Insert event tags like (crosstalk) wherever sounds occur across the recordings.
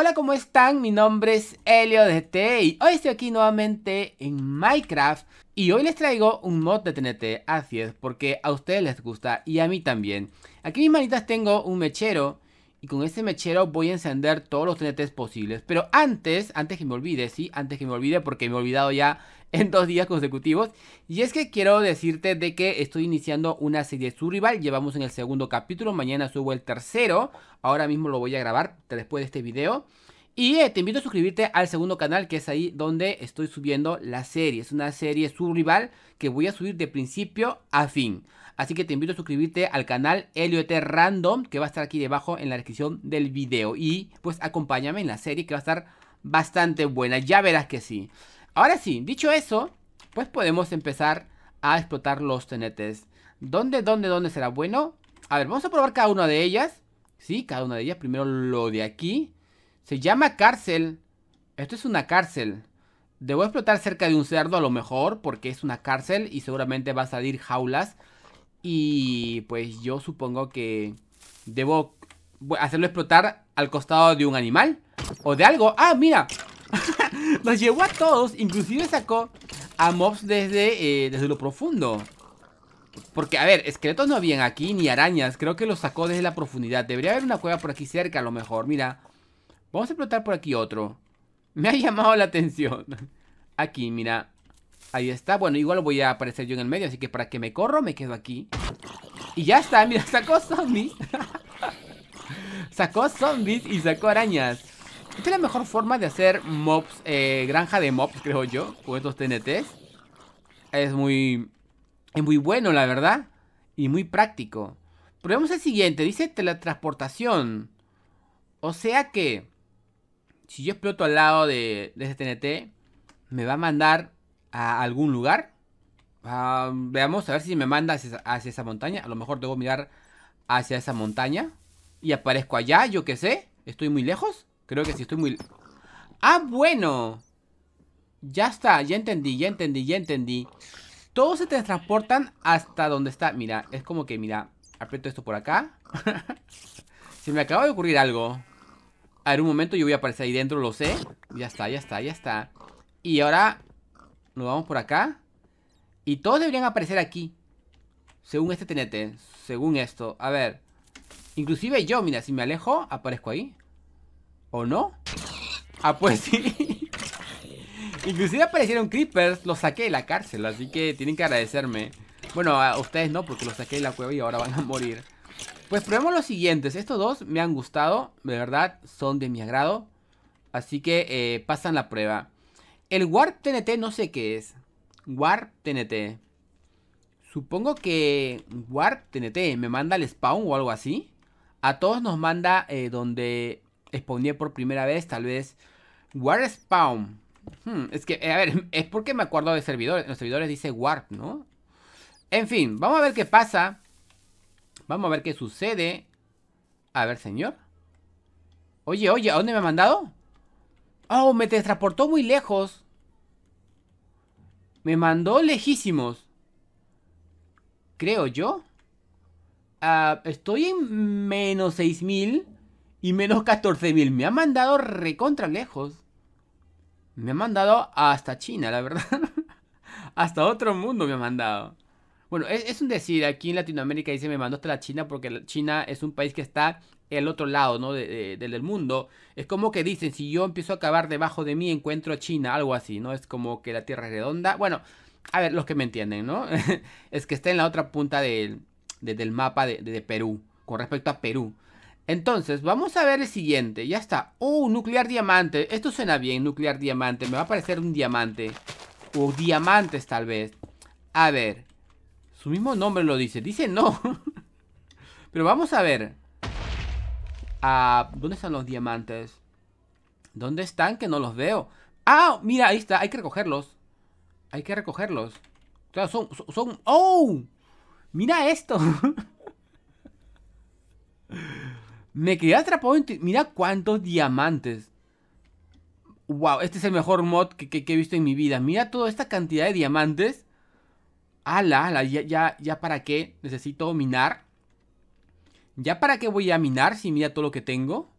Hola, ¿cómo están? Mi nombre es Helio y hoy estoy aquí nuevamente en Minecraft y hoy les traigo un mod de TNT, así es, porque a ustedes les gusta y a mí también. Aquí mis manitas tengo un mechero y con este mechero voy a encender todos los TNTs posibles. Pero antes, antes que me olvide, sí, antes que me olvide porque me he olvidado ya (laughs) en dos días consecutivos. Y es que quiero decirte de que estoy iniciando una serie Survival. Llevamos en el segundo capítulo, mañana subo el tercero. Ahora mismo lo voy a grabar después de este video. Y eh, te invito a suscribirte al segundo canal, que es ahí donde estoy subiendo la serie. Es una serie Survival que voy a subir de principio a fin. Así que te invito a suscribirte al canal LOT Random que va a estar aquí debajo en la descripción del video. Y pues acompáñame en la serie que va a estar bastante buena. Ya verás que sí. Ahora sí, dicho eso, pues podemos empezar a explotar los tenetes. ¿Dónde, dónde, dónde será bueno? A ver, vamos a probar cada una de ellas. Sí, cada una de ellas. Primero lo de aquí. Se llama cárcel. Esto es una cárcel. Debo explotar cerca de un cerdo a lo mejor porque es una cárcel y seguramente va a salir jaulas. Y pues yo supongo que debo hacerlo explotar al costado de un animal o de algo. ¡Ah, mira! Nos (laughs) llevó a todos, inclusive sacó a mobs desde, eh, desde lo profundo. Porque, a ver, esqueletos no habían aquí, ni arañas. Creo que los sacó desde la profundidad. Debería haber una cueva por aquí cerca, a lo mejor. Mira, vamos a explotar por aquí otro. Me ha llamado la atención. (laughs) Aquí, mira. Ahí está, bueno, igual voy a aparecer yo en el medio Así que para que me corro, me quedo aquí Y ya está, mira, (laughs) sacó zombies (laughs) Sacó zombies y sacó arañas Esta es la mejor forma de hacer mobs eh, Granja de mobs, creo yo Con estos TNTs Es muy... Es muy bueno, la verdad Y muy práctico Probemos el siguiente, dice teletransportación O sea que Si yo exploto al lado de, de ese TNT Me va a mandar a algún lugar. Ah, veamos, a ver si me manda hacia, esa montaña. A lo mejor debo mirar hacia esa montaña. Y aparezco allá, yo qué sé. ¿Estoy muy lejos? Creo que sí, estoy muy... ¡Ah, bueno! Ya está, ya entendí, ya entendí, ya entendí. Todos se transportan hasta donde está. Mira, es como que, mira, aprieto esto por acá. (laughs) se me acaba de ocurrir algo. A ver, un momento, yo voy a aparecer ahí dentro, lo sé. Ya está, ya está, ya está. Y ahora nos vamos por acá. Y todos deberían aparecer aquí. Según este tenete. Según esto. A ver. Inclusive yo, mira, si me alejo, aparezco ahí. ¿O no? Ah, pues sí. (laughs) Inclusive aparecieron creepers. Los saqué de la cárcel. Así que tienen que agradecerme. Bueno, a ustedes no, porque los saqué de la cueva y ahora van a morir. Pues probemos los siguientes. Estos dos me han gustado. De verdad, son de mi agrado. Así que eh, pasan la prueba. El Warp TNT no sé qué es. Warp TNT. Supongo que Warp TNT me manda el spawn o algo así. A todos nos manda eh, donde spawné por primera vez, tal vez. Warp Spawn. Hmm, es que, eh, a ver, (laughs) es porque me acuerdo de servidores. En los servidores dice Warp, ¿no? En fin, vamos a ver qué pasa. Vamos a ver qué sucede. A ver, señor. Oye, oye, ¿a dónde me ha mandado? Oh, me transportó muy lejos. Me mandó lejísimos. Creo yo. Ah, estoy en menos 6000 y menos 14000. Me ha mandado recontra lejos. Me ha mandado hasta China, la verdad. (laughs) hasta otro mundo me ha mandado. Bueno, es, es, un decir, aquí en Latinoamérica dice me mandó hasta la China porque China es un país que está el otro lado ¿no? del mundo. Es como que dicen, si yo empiezo a acabar debajo de mí, encuentro China, algo así, ¿no? Es como que la Tierra es redonda. Bueno, a ver, los que me entienden, ¿no? (laughs) es que está en la otra punta del mapa de, Perú, con respecto a Perú. Entonces, vamos a ver el siguiente. Ya está. ¡Oh, nuclear diamante! Esto suena bien, nuclear diamante. Me va a parecer un diamante. O diamantes, tal vez. A ver. Su mismo nombre lo dice. Dice no. (laughs) Pero vamos a ver. ¿Dónde están los diamantes? ¿Dónde están que no los veo? Ah, mira, ahí está. Hay que recogerlos. Hay que recogerlos. O son... son, ¡Oh! Mira esto. (laughs) Me quedé atrapado en... Mira cuántos diamantes. Wow, este es el mejor mod que, he visto en mi vida. Mira toda esta cantidad de diamantes. Ala, ya, ya, ya para qué necesito minar. ¿Ya para qué voy a minar si mira todo lo que tengo?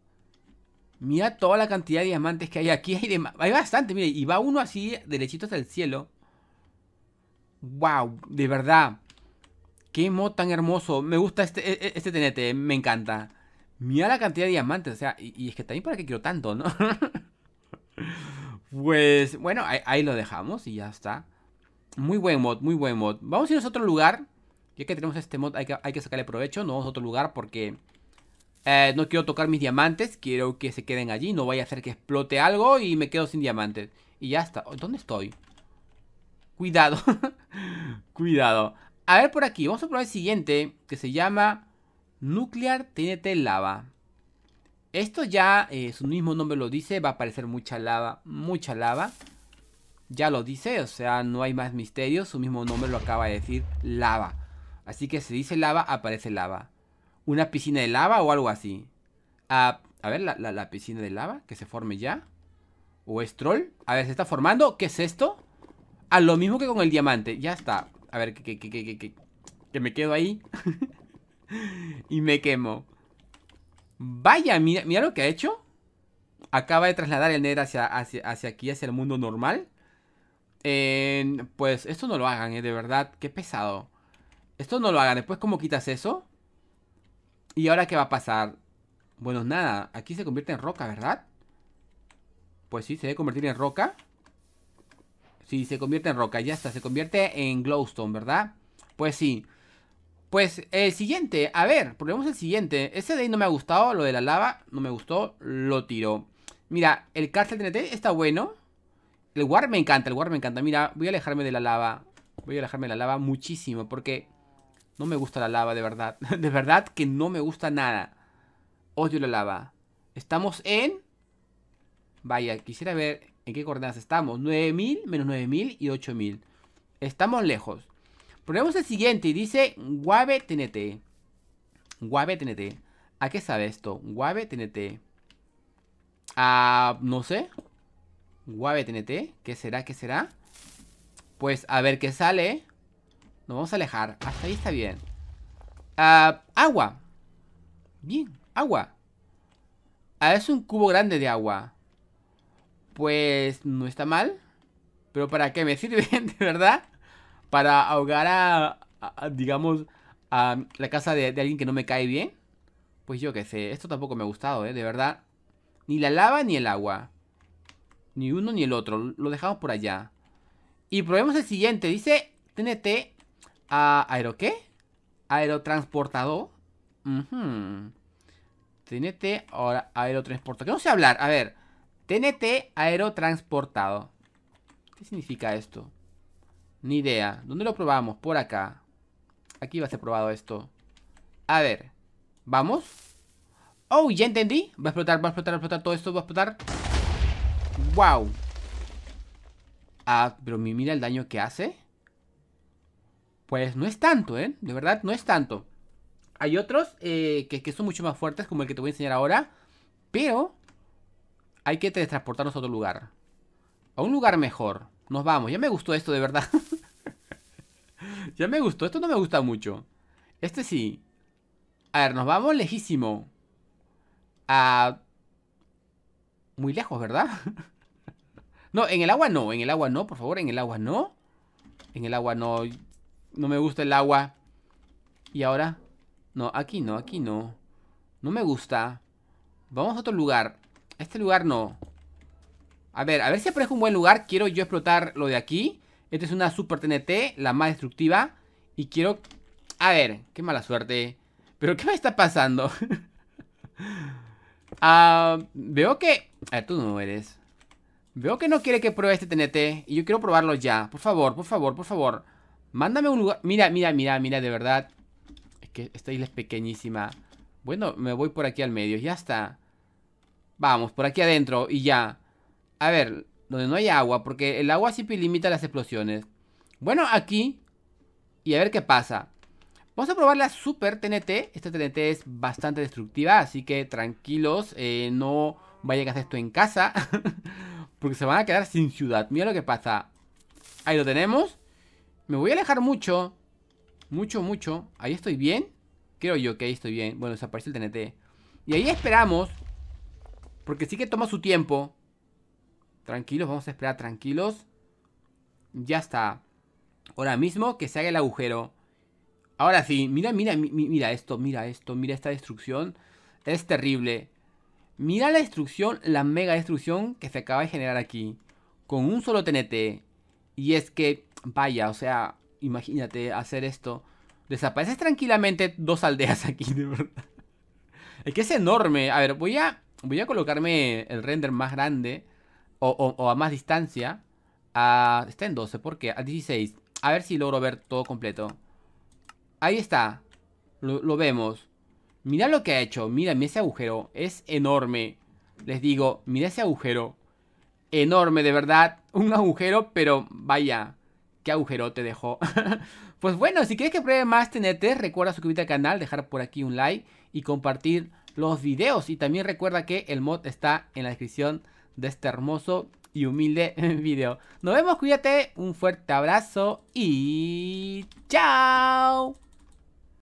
Mira toda la cantidad de diamantes que hay aquí. Hay, bastante, mire. Y va uno así, derechito hasta el cielo. ¡Wow! De verdad. ¡Qué mod tan hermoso! Me gusta este, e-, e-, este tenete, me encanta. Mira la cantidad de diamantes. O sea, y, es que también para qué quiero tanto, ¿no? (laughs) pues, bueno, ahí, ahí, lo dejamos y ya está. Muy buen mod, muy buen mod. Vamos a irnos a otro lugar. Ya que tenemos este mod, hay que, sacarle provecho. no vamos a otro lugar porque eh, no quiero tocar mis diamantes. Quiero que se queden allí. No vaya a hacer que explote algo y me quedo sin diamantes. Y ya está. Oh, ¿Dónde estoy? Cuidado. (laughs) Cuidado. A ver por aquí. Vamos a probar el siguiente que se llama Nuclear TNT Lava. Esto ya, eh, su mismo nombre lo dice, va a aparecer mucha lava, mucha lava. Ya lo dice, o sea, no hay más misterio su mismo nombre lo acaba de decir, lava. Así que se dice lava, aparece lava. Una piscina de lava o algo así. a ver, la, piscina de lava, que se forme ya. ¿O es A ver, se está formando. ¿Qué es esto? A lo mismo que con el diamante. Ya está. A ver, que, que, que, que, que me quedo ahí. (laughs) y me quemo. Vaya, mira, lo que ha hecho. Acaba de trasladar el Nether hacia, hacia, aquí, hacia el mundo normal. pues esto no lo hagan, eh, de verdad. Qué pesado. Esto no lo haga. Después, ¿cómo quitas eso? ¿Y ahora qué va a pasar? Bueno, nada. Aquí se convierte en roca, ¿verdad? Pues sí, se debe convertir en roca. Sí, se convierte en roca. Ya está, se convierte en glowstone, ¿verdad? Pues sí. Pues el siguiente, a ver, probemos el siguiente. Ese de ahí no me ha gustado, lo de la lava no me gustó, lo tiro. Mira, el cárcel TNT está bueno. El War me encanta, el War me encanta. Mira, voy a alejarme de la lava. Voy a alejarme de la lava muchísimo porque no me gusta la lava, de verdad. (laughs) De verdad que no me gusta nada. Odio la lava. Estamos en... Vaya, quisiera ver en qué coordenadas estamos. 9.000, menos 9.000 y 8.000. Estamos lejos. Ponemos el siguiente y dice Guave TNT. Guave TNT. ¿A qué sabe esto? Guave TNT. Ah, no sé. Guave TNT. ¿Qué será? ¿Qué será? Pues a ver qué sale. Nos vamos a alejar. Hasta ahí está bien. Ah, agua. Bien, agua. Ah, es un cubo grande de agua. Pues no está mal. Pero ¿para qué me sirve, (laughs) de verdad? Para ahogar a, digamos, a la casa de, de, alguien que no me cae bien. Pues yo qué sé, esto tampoco me ha gustado, ¿eh? De verdad. Ni la lava ni el agua. Ni uno ni el otro. Lo dejamos por allá. Y probemos el siguiente. Dice TNT aero qué? Aerotransportado. TNT, ahora aerotransportado. ¿Qué no sé hablar? A ver. TNT aerotransportado. ¿Qué significa esto? Ni idea. ¿Dónde lo probamos? Por acá. Aquí va a ser probado esto. A ver. ¿Vamos? Oh, ya entendí. Va a explotar, va a explotar, va a explotar. Todo esto va a explotar. ¡Wow! Ah, pero mira el daño que hace pues no es tanto, ¿eh? De verdad, no es tanto. Hay otros eh, que, son mucho más fuertes, como el que te voy a enseñar ahora, pero hay que teletransportarnos a otro lugar. A un lugar mejor. Nos vamos. Ya me gustó esto, de verdad. (laughs) ya me gustó. Esto no me gusta mucho. Este sí. A ver, nos vamos lejísimo. A... Muy lejos, ¿verdad? (laughs) no, en el agua no. En el agua no, por favor. En el agua no. En el agua no. No me gusta el agua. ¿Y ahora? No, aquí no, aquí no. No me gusta. Vamos a otro lugar. este lugar no. A ver, a ver si aparece un buen lugar. Quiero yo explotar lo de aquí. Esta es una super TNT, la más destructiva. Y quiero... A ver, qué mala suerte. ¿Pero qué me está pasando? (laughs) Ah, veo que... A tú no eres. Veo que no quiere que pruebe este TNT. Y yo quiero probarlo ya. Por favor, por favor, por favor. Mándame un lugar. Mira, mira, mira, mira, de verdad. Es que esta isla es pequeñísima. Bueno, me voy por aquí al medio. Ya está. Vamos, por aquí adentro y ya. A ver, donde no hay agua, porque el agua siempre limita las explosiones. Bueno, aquí. Y a ver qué pasa. Vamos a probar la Super TNT. Esta TNT es bastante destructiva, así que tranquilos. Eh, no vayan a hacer esto en casa. (laughs) porque se van a quedar sin ciudad. Mira lo que pasa. Ahí lo tenemos. Me voy a alejar mucho. Mucho, mucho. Ahí estoy bien. Creo yo que ahí estoy bien. Bueno, desapareció el TNT. Y ahí esperamos. Porque sí que toma su tiempo. Tranquilos, vamos a esperar tranquilos. Ya está. Ahora mismo que se haga el agujero. Ahora sí, mira, mira, mira esto, mira esto, mira esta destrucción. Es terrible. Mira la destrucción, la mega destrucción que se acaba de generar aquí. Con un solo TNT. Y es que vaya, o sea, imagínate hacer esto. Desapareces tranquilamente dos aldeas (laughs) aquí, de verdad. Es que es enorme. A ver, voy a, voy a colocarme el render más grande o, a más distancia. Ah, está en 12, ¿por qué? A 16. A ver si logro ver todo completo. Ahí está. Lo, vemos. Mira lo que ha hecho. Mira, ese agujero. Es enorme. Les digo, mira ese agujero. Enorme, de verdad. Un agujero, pero vaya agujero te dejó. (laughs) pues bueno, si quieres que pruebe más TNT, recuerda suscribirte al canal, dejar por aquí un like y compartir los videos. Y también recuerda que el mod está en la descripción de este hermoso y humilde (laughs) video. Nos vemos, cuídate, un fuerte abrazo y chao.